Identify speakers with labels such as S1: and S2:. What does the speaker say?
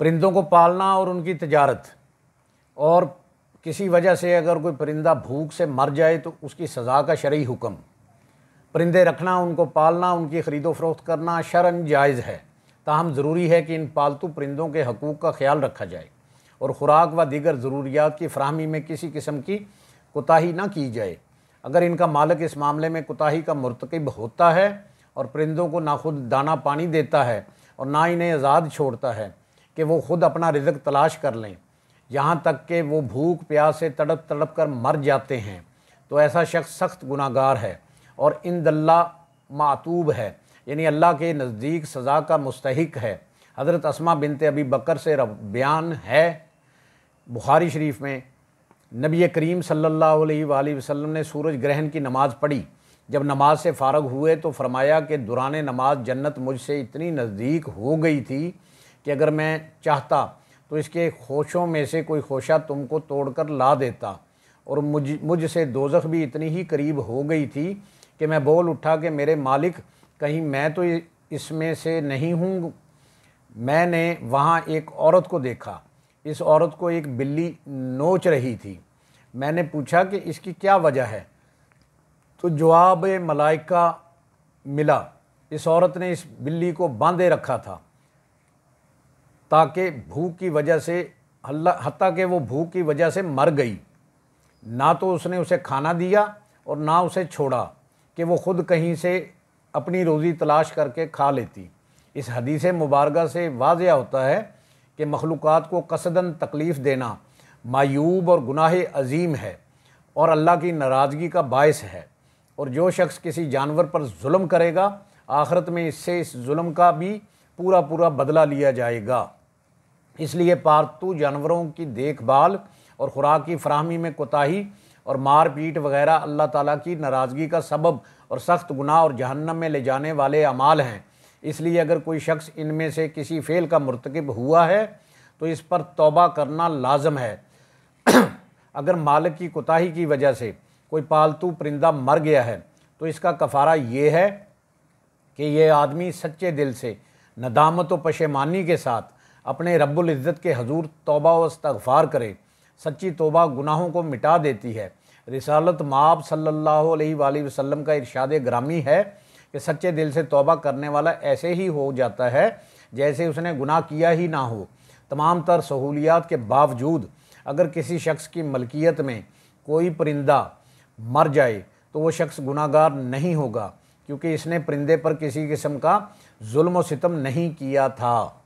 S1: परिंदों को पालना और उनकी तजारत और किसी वजह से अगर कोई परिंदा भूख से मर जाए तो उसकी सज़ा का शर्य हुक्म परिंदे रखना उनको पालना उनकी ख़रीदो फरोख्त करना शरण जायज़ है ताहम ज़रूरी है कि इन पालतू परिंदों के हकूक़ का ख्याल रखा जाए और ख़ुराक व दीगर ज़रूरियात की फ्राहमी में किसी किस्म की कोताही ना की जाए अगर इनका मालक इस मामले में कोताही का मरतकब होता है और परिंदों को ना खुद दाना पानी देता है और ना इन्हें आज़ाद छोड़ता है कि वो ख़ुद अपना रिजक तलाश कर लें यहाँ तक कि वो भूख प्यास से तड़प तड़प कर मर जाते हैं तो ऐसा शख्स सख्त गुनागार है और इन दल्ला मातूब है यानी अल्लाह के नज़दीक सज़ा का मुस्तक है हज़रत असमा बिनते अबी बकर से बयान है बुखारी शरीफ में नबी करीम सल्लल्लाहु अलैहि वसल्लम ने सूरज ग्रहण की नमाज़ पढ़ी जब नमाज से फ़ारग हुए तो फरमाया कि दुरान नमाज जन्नत मुझसे इतनी नज़दीक हो गई थी कि अगर मैं चाहता तो इसके खोशों में से कोई खोशा तुमको तोड़कर ला देता और मुझ मुझसे दोजख भी इतनी ही करीब हो गई थी कि मैं बोल उठा कि मेरे मालिक कहीं मैं तो इसमें से नहीं हूँ मैंने वहाँ एक औरत को देखा इस औरत को एक बिल्ली नोच रही थी मैंने पूछा कि इसकी क्या वजह है तो जवाब मलाइका मिला इस औरत ने इस बिल्ली को बांधे रखा था ताकि भूख की वजह से हल्ला हती कि वो भूख की वजह से मर गई ना तो उसने उसे खाना दिया और ना उसे छोड़ा कि वो ख़ुद कहीं से अपनी रोज़ी तलाश करके खा लेती इस हदीस मुबारक से वाज होता है कि मखलूक़ को कसदन तकलीफ़ देना मायूब और गुनाह अजीम है और अल्लाह की नाराज़गी का बायस है और जो शख्स किसी जानवर पर म करेगा आखरत में इससे इस म का भी पूरा पूरा बदला लिया जाएगा इसलिए पालतू जानवरों की देखभाल और ख़ुराक की फ्राहमी में कोताही और मार पीट वगैरह अल्लाह ताला की नाराज़गी का सबब और सख्त गुनाह और जहन्नम में ले जाने वाले अमाल हैं इसलिए अगर कोई शख्स इनमें से किसी फ़ेल का मरतकब हुआ है तो इस पर तोबा करना लाजम है अगर मालिक की कोताही की वजह से कोई पालतू परिंदा मर गया है तो इसका कफारा ये है कि ये आदमी सच्चे दिल से नदामत व पशेमानी के साथ अपने रब्बुल इज़्ज़त के हजूर तोबा व इस्तफ़ार करें सच्ची तोबा गुनाहों को मिटा देती है रिसालत माब सल्लल्लाहु अलैहि वसल्लम का इरशाद ग्रामी है कि सच्चे दिल से तोबा करने वाला ऐसे ही हो जाता है जैसे उसने गुनाह किया ही ना हो तमाम तर सहूलियात के बावजूद अगर किसी शख्स की मलकियत में कोई परिंदा मर जाए तो वो शख्स गुनागार नहीं होगा क्योंकि इसने परिंदे पर किसी किस्म का जुल्म सितम नहीं किया था